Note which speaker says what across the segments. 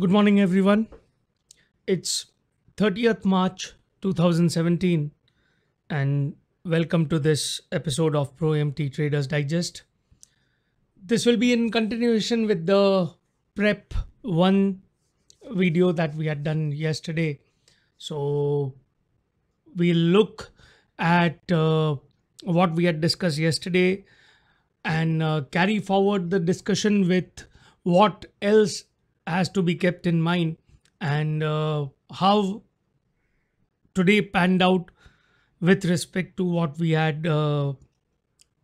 Speaker 1: Good morning, everyone. It's 30th March 2017, and welcome to this episode of Pro MT Traders Digest. This will be in continuation with the prep one video that we had done yesterday. So we'll look at uh, what we had discussed yesterday and uh, carry forward the discussion with what else has to be kept in mind and uh, how today panned out with respect to what we had uh,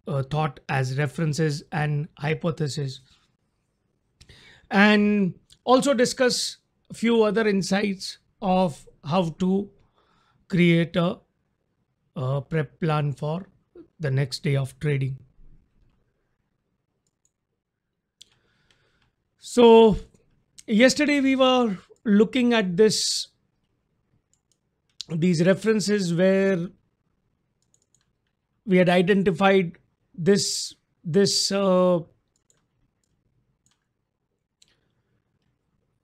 Speaker 1: uh, thought as references and hypotheses and also discuss a few other insights of how to create a, a prep plan for the next day of trading so yesterday we were looking at this these references where we had identified this this uh,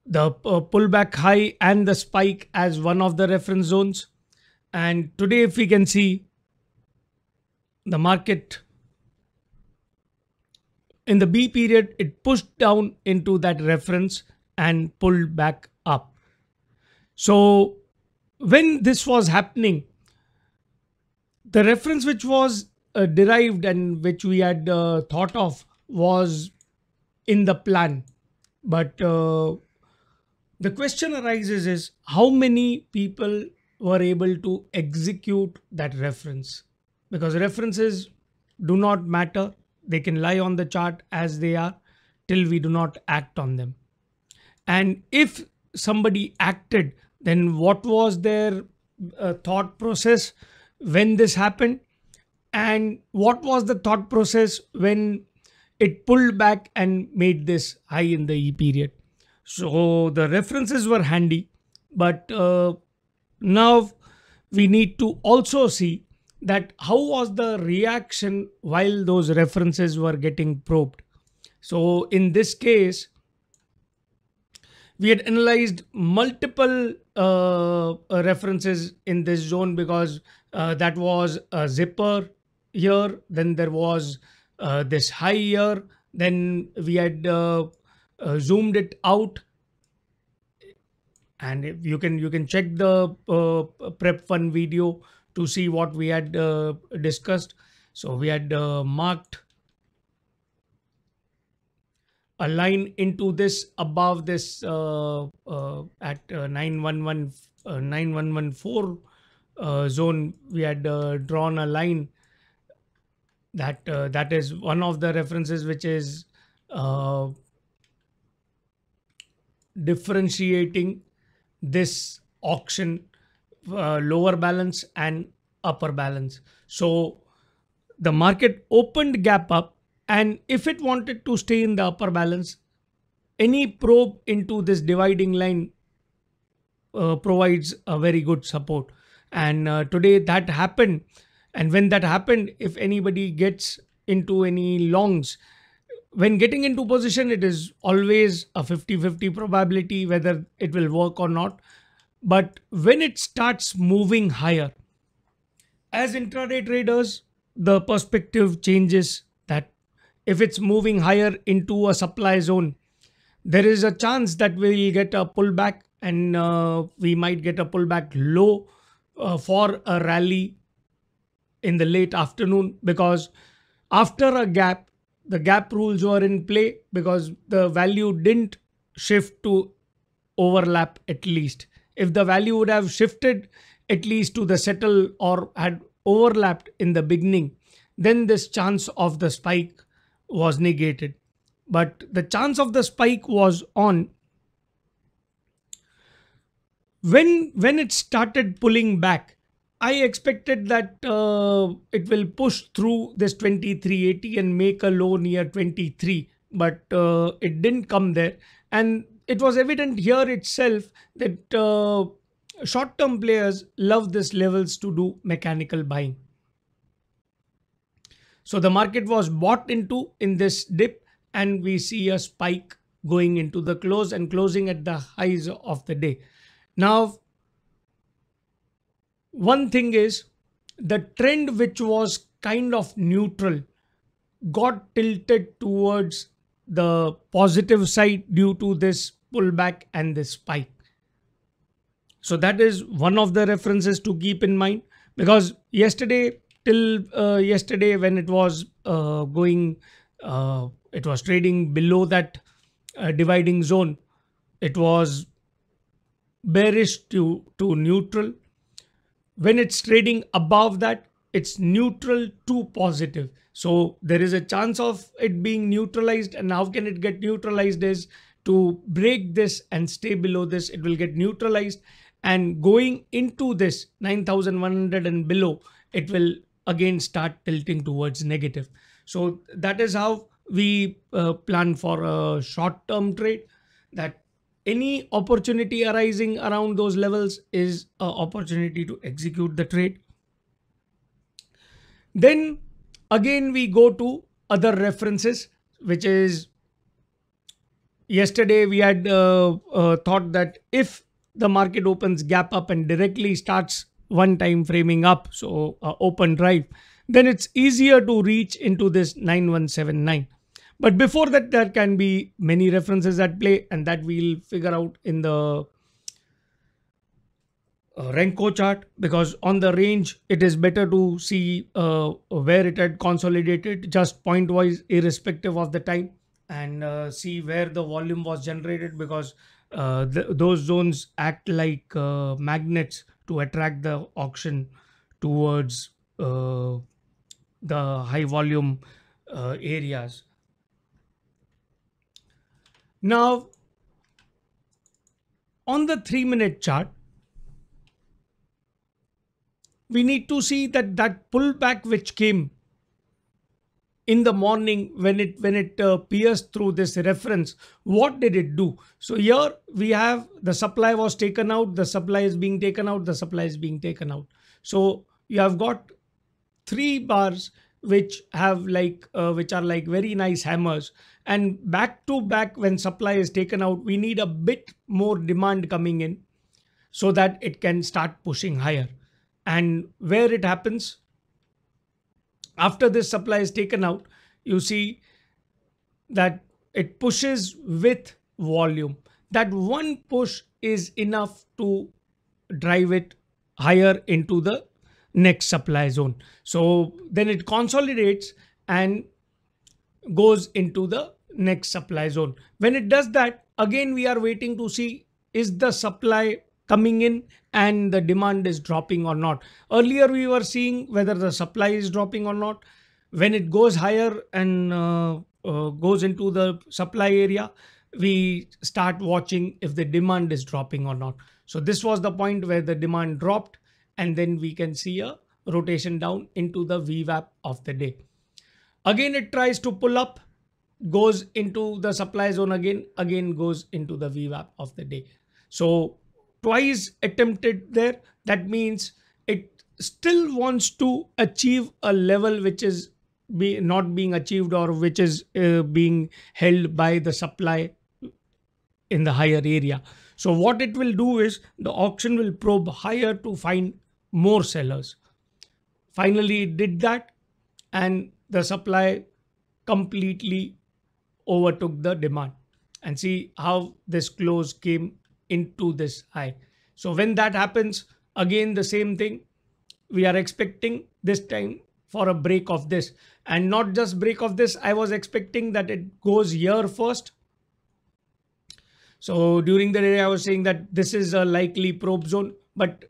Speaker 1: the uh, pullback high and the spike as one of the reference zones and today if we can see the market in the B period it pushed down into that reference and pull back up. So when this was happening, the reference which was uh, derived and which we had uh, thought of was in the plan. But uh, the question arises is how many people were able to execute that reference? Because references do not matter. They can lie on the chart as they are till we do not act on them. And if somebody acted, then what was their uh, thought process when this happened? And what was the thought process when it pulled back and made this high in the E period? So the references were handy, but uh, now we need to also see that how was the reaction while those references were getting probed. So in this case, we had analyzed multiple uh, references in this zone because uh, that was a zipper here, then there was uh, this high here, then we had uh, uh, zoomed it out and you can you can check the uh, prep fun video to see what we had discussed. So we had marked a line into this above this uh, uh, at uh, 911 uh, 9114 uh, zone we had uh, drawn a line that uh, that is one of the references which is uh, differentiating this auction uh, lower balance and upper balance so the market opened gap up and if it wanted to stay in the upper balance, any probe into this dividing line uh, provides a very good support. And uh, today that happened. And when that happened, if anybody gets into any longs, when getting into position, it is always a 50 50 probability whether it will work or not. But when it starts moving higher, as intraday traders, the perspective changes if it's moving higher into a supply zone, there is a chance that we'll get a pullback and uh, we might get a pullback low uh, for a rally in the late afternoon because after a gap, the gap rules were in play because the value didn't shift to overlap at least. If the value would have shifted at least to the settle or had overlapped in the beginning, then this chance of the spike was negated. But the chance of the spike was on. When, when it started pulling back, I expected that uh, it will push through this 2380 and make a low near 23, but uh, it didn't come there. And it was evident here itself that uh, short-term players love these levels to do mechanical buying. So the market was bought into in this dip and we see a spike going into the close and closing at the highs of the day. Now, one thing is the trend which was kind of neutral got tilted towards the positive side due to this pullback and this spike. So that is one of the references to keep in mind because yesterday till uh, yesterday when it was uh, going uh, it was trading below that uh, dividing zone it was bearish to to neutral when it's trading above that it's neutral to positive so there is a chance of it being neutralized and how can it get neutralized is to break this and stay below this it will get neutralized and going into this 9100 and below it will again start tilting towards negative. So that is how we uh, plan for a short term trade that any opportunity arising around those levels is an opportunity to execute the trade. Then again, we go to other references, which is yesterday we had uh, uh, thought that if the market opens gap up and directly starts one time framing up, so uh, open drive, then it's easier to reach into this 9179. But before that, there can be many references at play and that we'll figure out in the uh, Renko chart because on the range, it is better to see uh, where it had consolidated just point wise, irrespective of the time and uh, see where the volume was generated because uh, th those zones act like uh, magnets to attract the auction towards uh, the high volume uh, areas. Now, on the three minute chart, we need to see that that pullback which came in the morning when it when it uh, pierced through this reference what did it do so here we have the supply was taken out the supply is being taken out the supply is being taken out so you have got three bars which have like uh, which are like very nice hammers and back to back when supply is taken out we need a bit more demand coming in so that it can start pushing higher and where it happens after this supply is taken out, you see that it pushes with volume. That one push is enough to drive it higher into the next supply zone. So then it consolidates and goes into the next supply zone. When it does that, again we are waiting to see is the supply coming in and the demand is dropping or not. Earlier, we were seeing whether the supply is dropping or not. When it goes higher and uh, uh, goes into the supply area, we start watching if the demand is dropping or not. So this was the point where the demand dropped and then we can see a rotation down into the VWAP of the day. Again, it tries to pull up, goes into the supply zone again, again goes into the VWAP of the day. So twice attempted there. That means it still wants to achieve a level which is be not being achieved or which is uh, being held by the supply in the higher area. So what it will do is the auction will probe higher to find more sellers. Finally, it did that and the supply completely overtook the demand. And see how this close came into this high. So when that happens, again the same thing. We are expecting this time for a break of this and not just break of this. I was expecting that it goes here first. So during the day, I was saying that this is a likely probe zone, but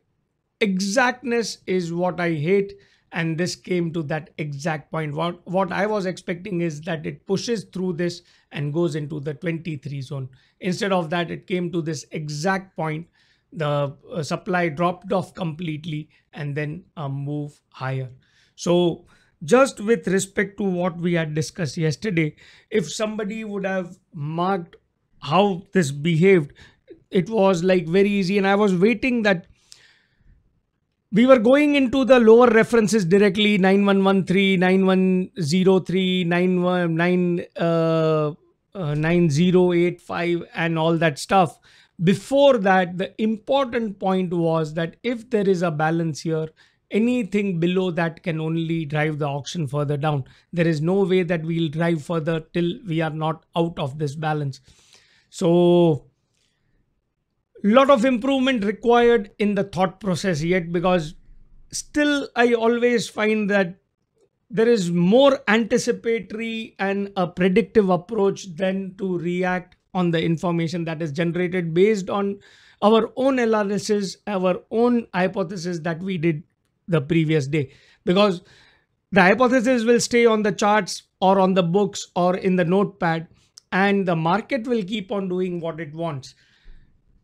Speaker 1: exactness is what I hate and this came to that exact point what what i was expecting is that it pushes through this and goes into the 23 zone instead of that it came to this exact point the uh, supply dropped off completely and then uh, move higher so just with respect to what we had discussed yesterday if somebody would have marked how this behaved it was like very easy and i was waiting that we were going into the lower references directly 9113 9103 919 uh, uh, and all that stuff before that the important point was that if there is a balance here anything below that can only drive the auction further down there is no way that we'll drive further till we are not out of this balance so lot of improvement required in the thought process yet because still I always find that there is more anticipatory and a predictive approach than to react on the information that is generated based on our own analysis, our own hypothesis that we did the previous day. Because the hypothesis will stay on the charts or on the books or in the notepad, and the market will keep on doing what it wants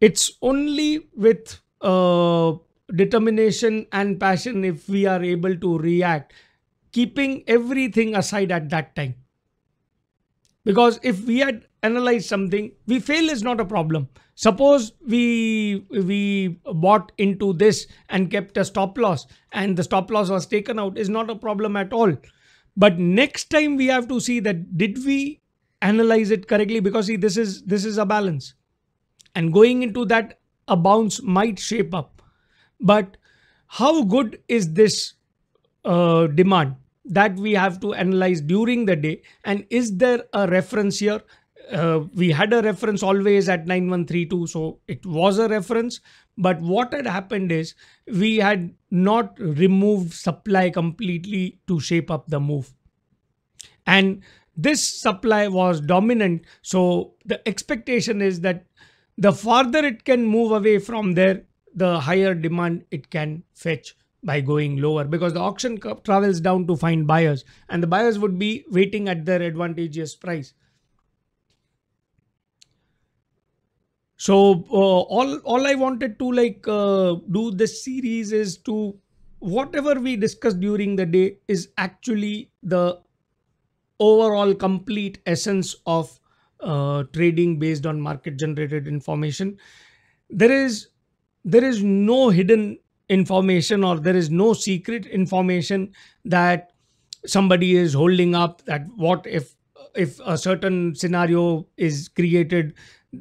Speaker 1: it's only with uh, determination and passion if we are able to react keeping everything aside at that time because if we had analyzed something we fail is not a problem suppose we we bought into this and kept a stop loss and the stop loss was taken out is not a problem at all but next time we have to see that did we analyze it correctly because see this is this is a balance and going into that a bounce might shape up but how good is this uh, demand that we have to analyze during the day and is there a reference here uh, we had a reference always at 9132 so it was a reference but what had happened is we had not removed supply completely to shape up the move and this supply was dominant so the expectation is that the farther it can move away from there, the higher demand it can fetch by going lower because the auction travels down to find buyers and the buyers would be waiting at their advantageous price. So uh, all, all I wanted to like uh, do this series is to whatever we discuss during the day is actually the overall complete essence of uh, trading based on market generated information there is there is no hidden information or there is no secret information that somebody is holding up that what if if a certain scenario is created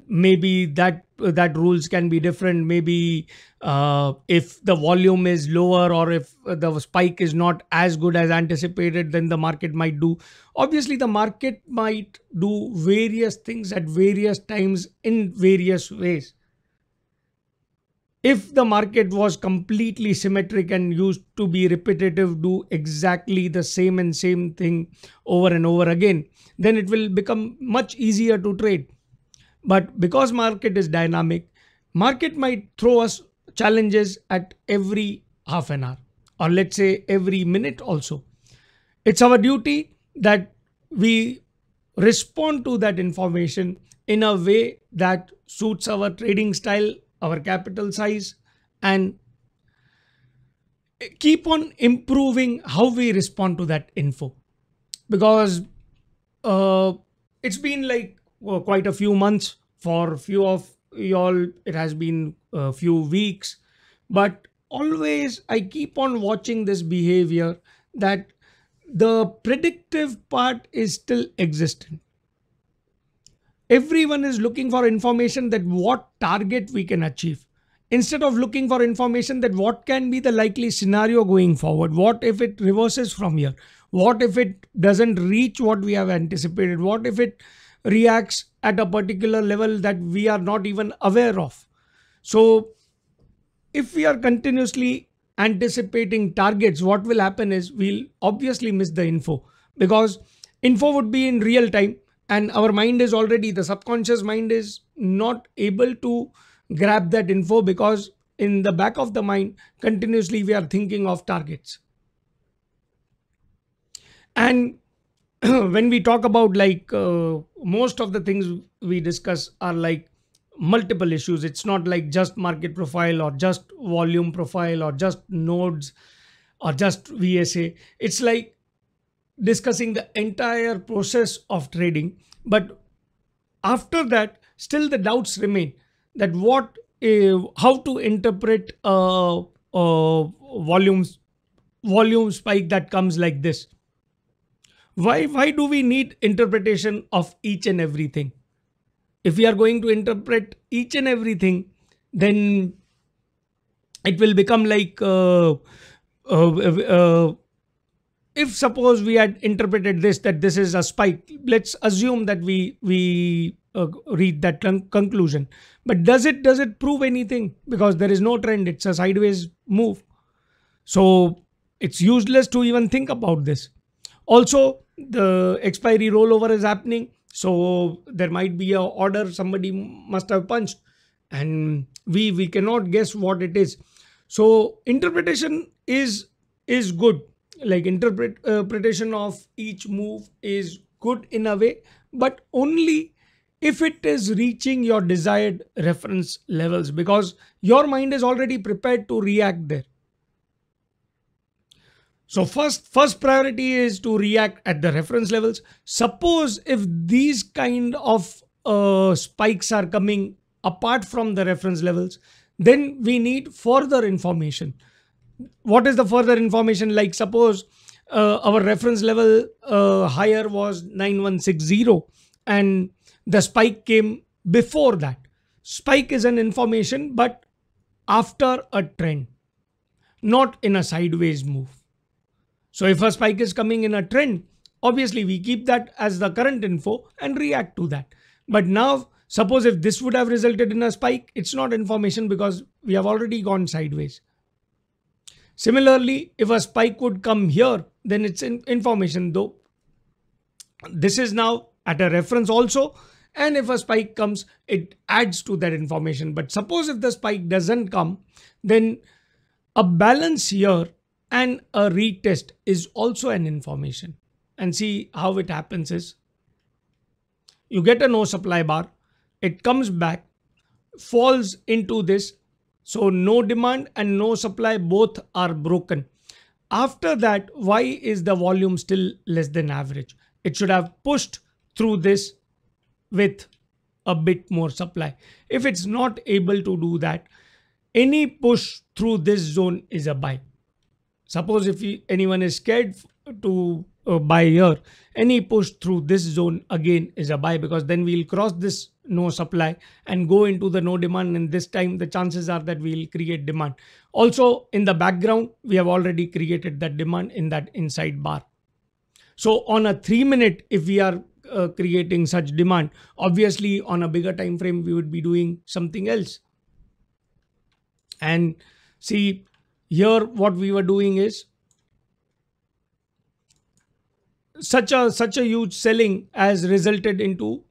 Speaker 1: maybe that that rules can be different maybe uh, if the volume is lower or if the spike is not as good as anticipated then the market might do obviously the market might do various things at various times in various ways if the market was completely symmetric and used to be repetitive do exactly the same and same thing over and over again then it will become much easier to trade but because market is dynamic, market might throw us challenges at every half an hour or let's say every minute also. It's our duty that we respond to that information in a way that suits our trading style, our capital size, and keep on improving how we respond to that info because uh, it's been like well, uh, quite a few months. For few of y'all, it has been a few weeks. But always, I keep on watching this behavior that the predictive part is still existent. Everyone is looking for information that what target we can achieve instead of looking for information that what can be the likely scenario going forward what if it reverses from here what if it doesn't reach what we have anticipated what if it reacts at a particular level that we are not even aware of. So if we are continuously anticipating targets, what will happen is we'll obviously miss the info because info would be in real time and our mind is already, the subconscious mind is not able to grab that info because in the back of the mind, continuously we are thinking of targets. And when we talk about like uh, most of the things we discuss are like multiple issues it's not like just market profile or just volume profile or just nodes or just vsa it's like discussing the entire process of trading but after that still the doubts remain that what uh, how to interpret uh, uh, volumes volume spike that comes like this why why do we need interpretation of each and everything if we are going to interpret each and everything then it will become like uh, uh, uh, if suppose we had interpreted this that this is a spike let's assume that we we uh, read that con conclusion but does it does it prove anything because there is no trend it's a sideways move so it's useless to even think about this also the expiry rollover is happening so there might be a order somebody must have punched and we we cannot guess what it is so interpretation is is good like interpret, uh, interpretation of each move is good in a way but only if it is reaching your desired reference levels because your mind is already prepared to react there so first, first priority is to react at the reference levels. Suppose if these kind of uh, spikes are coming apart from the reference levels, then we need further information. What is the further information? Like suppose uh, our reference level uh, higher was 9160 and the spike came before that. Spike is an information but after a trend, not in a sideways move. So if a spike is coming in a trend, obviously we keep that as the current info and react to that. But now suppose if this would have resulted in a spike, it's not information because we have already gone sideways. Similarly, if a spike would come here, then it's in information though. This is now at a reference also. And if a spike comes, it adds to that information. But suppose if the spike doesn't come, then a balance here and a retest is also an information and see how it happens is you get a no supply bar it comes back falls into this so no demand and no supply both are broken after that why is the volume still less than average it should have pushed through this with a bit more supply if it's not able to do that any push through this zone is a buy Suppose if anyone is scared to uh, buy here, any push through this zone again is a buy because then we'll cross this no supply and go into the no demand and this time the chances are that we'll create demand. Also in the background, we have already created that demand in that inside bar. So on a three minute, if we are uh, creating such demand, obviously on a bigger time frame, we would be doing something else. And see here what we were doing is such a such a huge selling has resulted into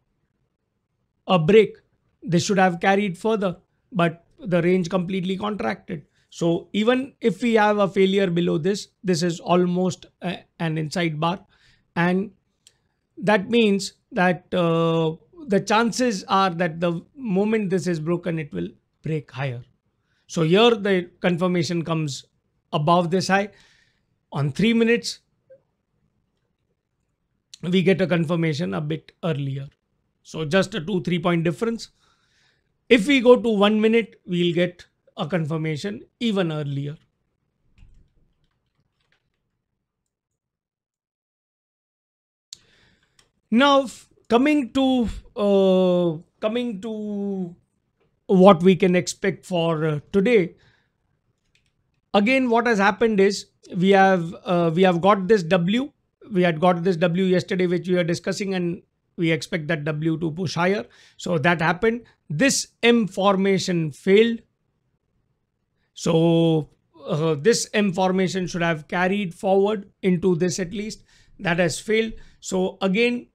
Speaker 1: a break they should have carried further but the range completely contracted so even if we have a failure below this this is almost a, an inside bar and that means that uh, the chances are that the moment this is broken it will break higher so here the confirmation comes above this high. On 3 minutes, we get a confirmation a bit earlier. So just a 2-3 point difference. If we go to 1 minute, we'll get a confirmation even earlier. Now coming to uh, coming to what we can expect for uh, today. Again, what has happened is we have uh, we have got this W. We had got this W yesterday, which we are discussing, and we expect that W to push higher. So that happened. This M formation failed. So uh, this M formation should have carried forward into this at least. That has failed. So again,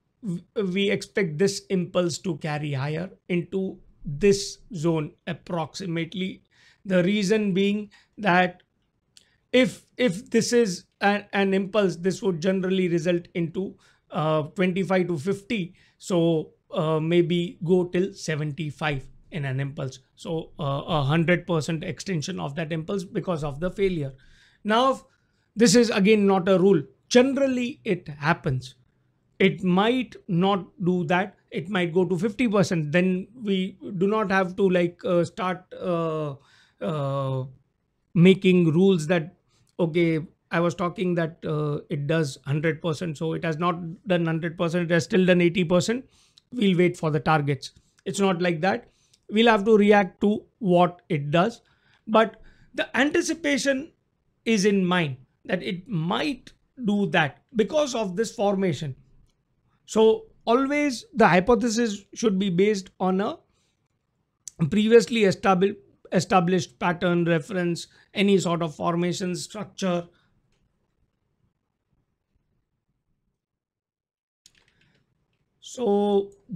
Speaker 1: we expect this impulse to carry higher into this zone approximately. The reason being that if if this is an, an impulse, this would generally result into uh, 25 to 50. So uh, maybe go till 75 in an impulse. So uh, a hundred percent extension of that impulse because of the failure. Now, this is again not a rule. Generally, it happens it might not do that it might go to 50% then we do not have to like uh, start uh, uh, making rules that okay i was talking that uh, it does 100% so it has not done 100% it has still done 80% we'll wait for the targets it's not like that we'll have to react to what it does but the anticipation is in mind that it might do that because of this formation so always the hypothesis should be based on a previously established established pattern reference any sort of formation structure so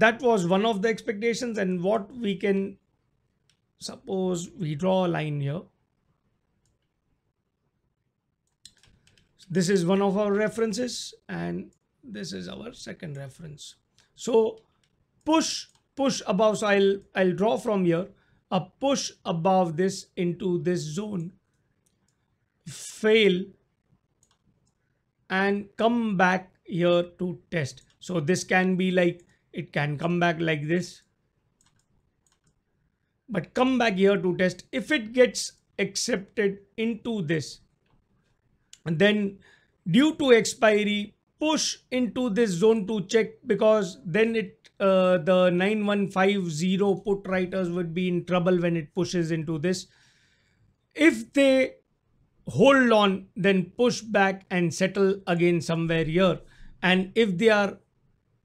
Speaker 1: that was one of the expectations and what we can suppose we draw a line here this is one of our references and this is our second reference so push push above so i'll i'll draw from here a push above this into this zone fail and come back here to test so this can be like it can come back like this but come back here to test if it gets accepted into this and then due to expiry push into this zone to check because then it uh, the 9150 put writers would be in trouble when it pushes into this if they hold on then push back and settle again somewhere here and if they are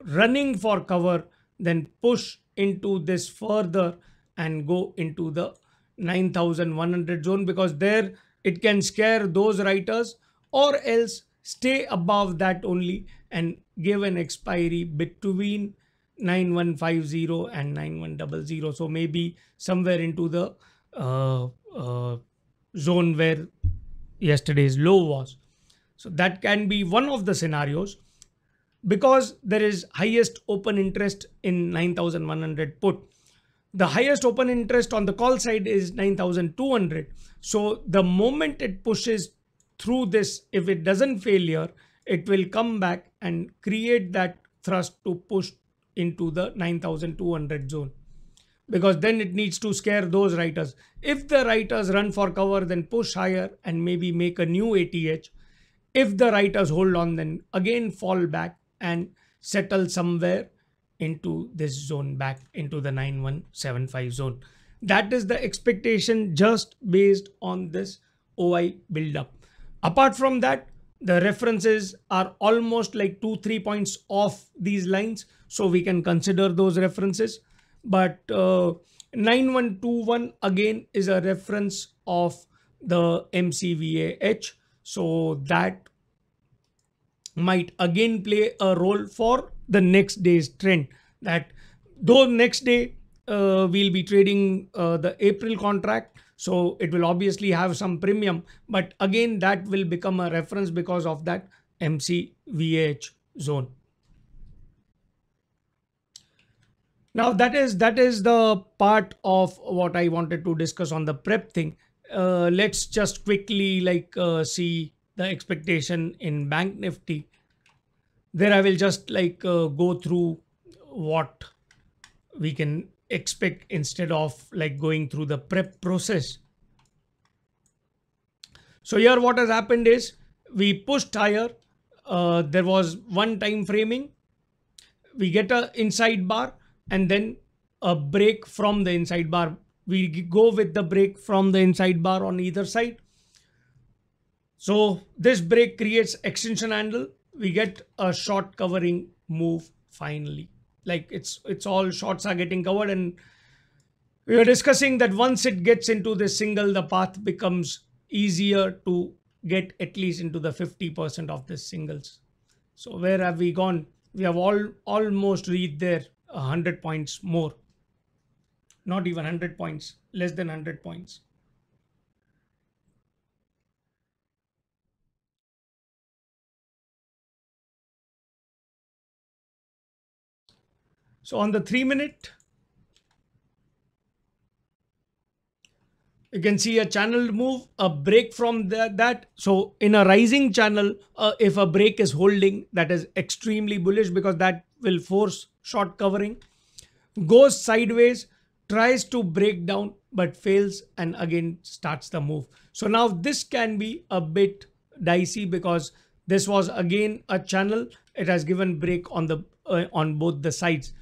Speaker 1: running for cover then push into this further and go into the 9100 zone because there it can scare those writers or else stay above that only and give an expiry between 9150 and 9100 so maybe somewhere into the uh, uh, zone where yesterday's low was so that can be one of the scenarios because there is highest open interest in 9100 put the highest open interest on the call side is 9200 so the moment it pushes through this, if it doesn't failure, it will come back and create that thrust to push into the 9200 zone because then it needs to scare those writers. If the writers run for cover, then push higher and maybe make a new ATH. If the writers hold on, then again fall back and settle somewhere into this zone back into the 9175 zone. That is the expectation just based on this OI buildup. Apart from that, the references are almost like two, three points off these lines. So we can consider those references. But uh, 9121 again is a reference of the MCVAH. So that might again play a role for the next day's trend that though next day uh, we'll be trading uh, the April contract so it will obviously have some premium, but again, that will become a reference because of that MCVH zone. Now that is that is the part of what I wanted to discuss on the prep thing. Uh, let's just quickly like uh, see the expectation in Bank Nifty. There I will just like uh, go through what we can expect instead of like going through the prep process. So here what has happened is we pushed higher. Uh, there was one time framing. We get a inside bar and then a break from the inside bar. We go with the break from the inside bar on either side. So this break creates extension handle. We get a short covering move finally like it's it's all shots are getting covered and we were discussing that once it gets into this single the path becomes easier to get at least into the 50% of the singles so where have we gone we have all almost reached there 100 points more not even 100 points less than 100 points So on the three minute, you can see a channel move, a break from that. So in a rising channel, uh, if a break is holding, that is extremely bullish because that will force short covering. Goes sideways, tries to break down, but fails and again starts the move. So now this can be a bit dicey because this was again a channel. It has given break on the uh, on both the sides.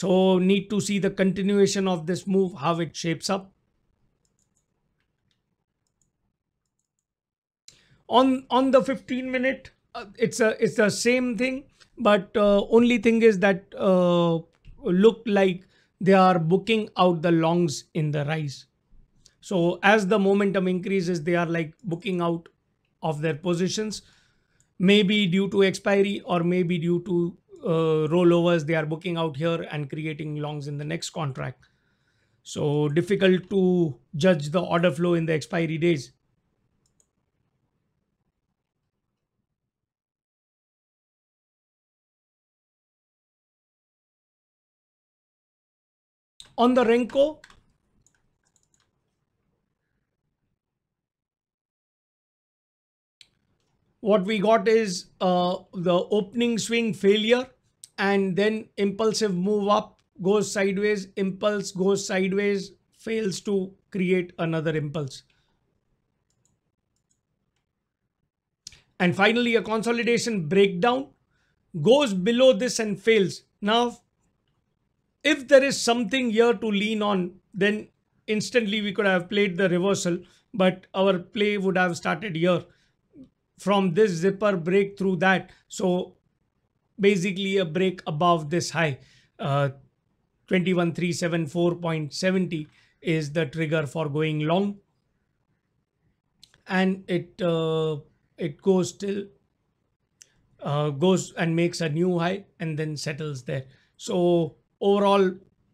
Speaker 1: So need to see the continuation of this move, how it shapes up. On, on the 15 minute, uh, it's a it's the same thing, but uh, only thing is that uh, look like they are booking out the longs in the rise. So as the momentum increases, they are like booking out of their positions, maybe due to expiry or maybe due to uh, rollovers they are booking out here and creating longs in the next contract. So difficult to judge the order flow in the expiry days. On the Renko, what we got is uh, the opening swing failure and then impulsive move up goes sideways impulse goes sideways fails to create another impulse and finally a consolidation breakdown goes below this and fails now if there is something here to lean on then instantly we could have played the reversal but our play would have started here from this zipper break through that. So basically a break above this high. Uh, 21374.70 is the trigger for going long. And it uh, it goes till uh, goes and makes a new high and then settles there. So overall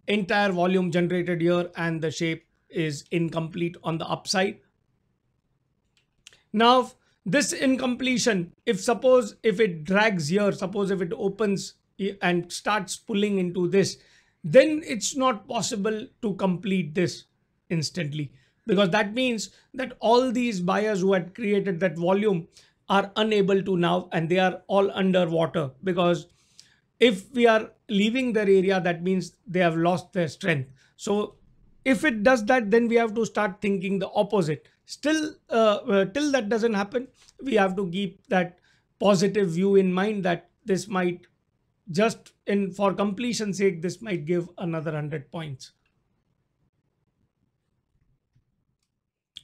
Speaker 1: entire volume generated here and the shape is incomplete on the upside. Now this incompletion, if suppose if it drags here, suppose if it opens and starts pulling into this, then it's not possible to complete this instantly because that means that all these buyers who had created that volume are unable to now and they are all underwater because if we are leaving their area that means they have lost their strength so if it does that then we have to start thinking the opposite still uh, uh, till that doesn't happen we have to keep that positive view in mind that this might just in for completion sake this might give another 100 points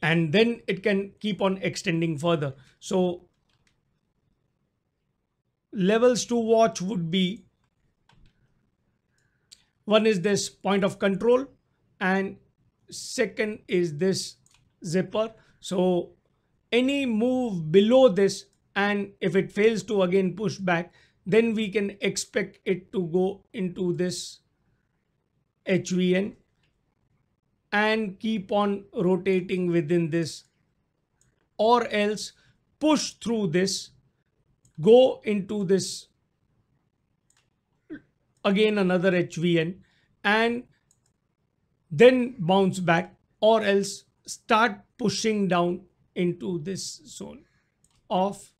Speaker 1: and then it can keep on extending further so levels to watch would be one is this point of control and second is this zipper. So any move below this and if it fails to again push back, then we can expect it to go into this HVN and keep on rotating within this or else push through this, go into this again another HVN and then bounce back or else start pushing down into this zone of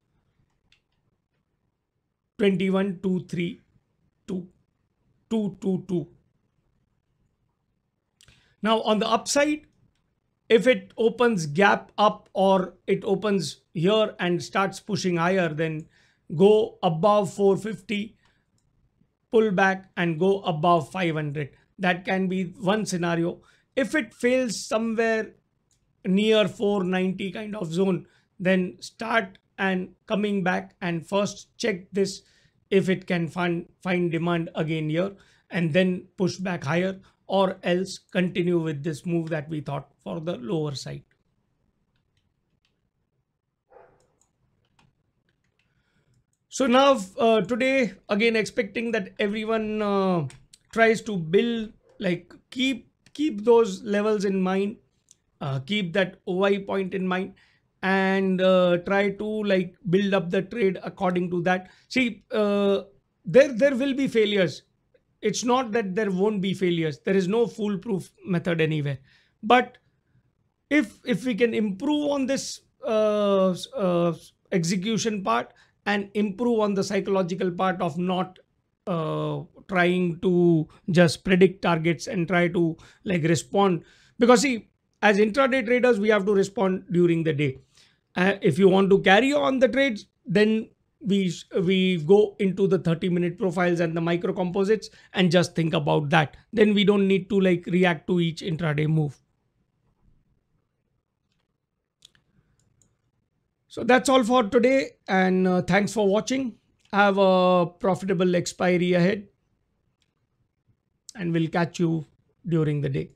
Speaker 1: 21 now on the upside if it opens gap up or it opens here and starts pushing higher then go above 450 pull back and go above 500 that can be one scenario if it fails somewhere near 490 kind of zone then start and coming back and first check this if it can find find demand again here and then push back higher or else continue with this move that we thought for the lower side so now uh, today again expecting that everyone uh, tries to build like keep keep those levels in mind uh, keep that OI point in mind and uh, try to like build up the trade according to that. See, uh, there there will be failures. It's not that there won't be failures. There is no foolproof method anywhere. But if if we can improve on this uh, uh, execution part and improve on the psychological part of not trying to just predict targets and try to like respond because see as intraday traders, we have to respond during the day. Uh, if you want to carry on the trades, then we we go into the 30 minute profiles and the micro composites and just think about that then we don't need to like react to each intraday move so that's all for today and uh, thanks for watching have a profitable expiry ahead and we'll catch you during the day